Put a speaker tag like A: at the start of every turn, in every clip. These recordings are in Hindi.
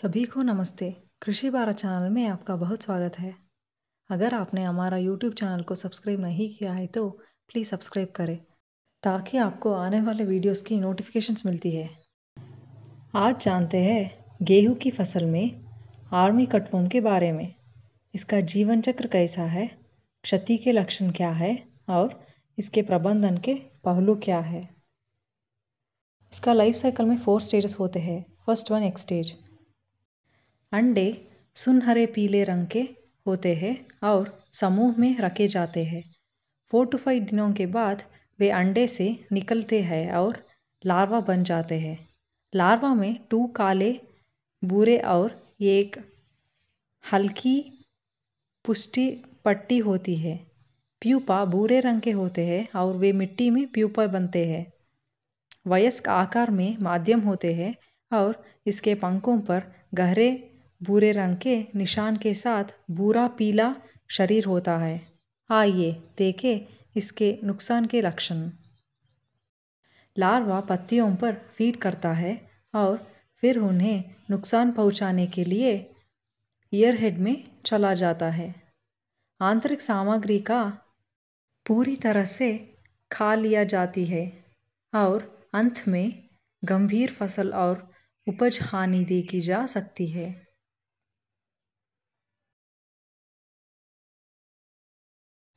A: सभी को नमस्ते कृषि बारा चैनल में आपका बहुत स्वागत है अगर आपने हमारा यूट्यूब चैनल को सब्सक्राइब नहीं किया है तो प्लीज़ सब्सक्राइब करें ताकि आपको आने वाले वीडियोस की नोटिफिकेशंस मिलती है आज जानते हैं गेहूं की फसल में आर्मी कटवोम के बारे में इसका जीवन चक्र कैसा है क्षति के लक्षण क्या है और इसके प्रबंधन के पहलू क्या है इसका लाइफ साइकिल में फोर स्टेजेस होते हैं फर्स्ट वन एक्सटेज अंडे सुनहरे पीले रंग के होते हैं और समूह में रखे जाते हैं फोर टू फाइव दिनों के बाद वे अंडे से निकलते हैं और लार्वा बन जाते हैं लार्वा में टू काले बूरे और एक हल्की पुष्टि पट्टी होती है प्यूपा बूरे रंग के होते हैं और वे मिट्टी में प्यूपा बनते हैं वयस्क आकार में माध्यम होते हैं और इसके पंखों पर गहरे भूरे रंग के निशान के साथ भूरा पीला शरीर होता है आइए देखें इसके नुकसान के लक्षण लार्वा पत्तियों पर फीड करता है और फिर उन्हें नुकसान पहुंचाने के लिए ईयरहेड में चला जाता है आंतरिक सामग्री का पूरी तरह से खा लिया जाती है और अंत में गंभीर फसल और उपज हानि देखी जा सकती है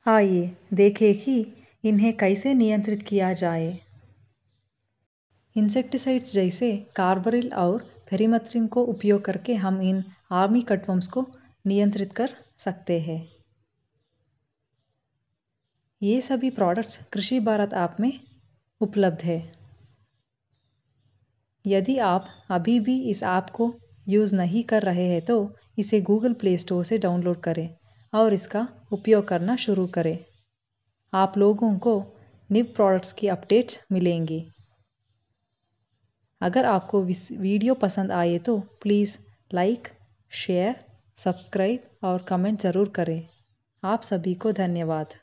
A: आइए देखें कि इन्हें कैसे नियंत्रित किया जाए इंसेक्टिसाइड्स जैसे कार्बरिल और फेरीमथ्रिन को उपयोग करके हम इन आर्मी कटवर्म्स को नियंत्रित कर सकते हैं ये सभी प्रोडक्ट्स कृषि भारत ऐप में उपलब्ध है यदि आप अभी भी इस ऐप को यूज़ नहीं कर रहे हैं तो इसे गूगल प्ले स्टोर से डाउनलोड करें और इसका उपयोग करना शुरू करें आप लोगों को न्यू प्रोडक्ट्स की अपडेट्स मिलेंगी अगर आपको वीडियो पसंद आए तो प्लीज़ लाइक शेयर सब्सक्राइब और कमेंट ज़रूर करें आप सभी को धन्यवाद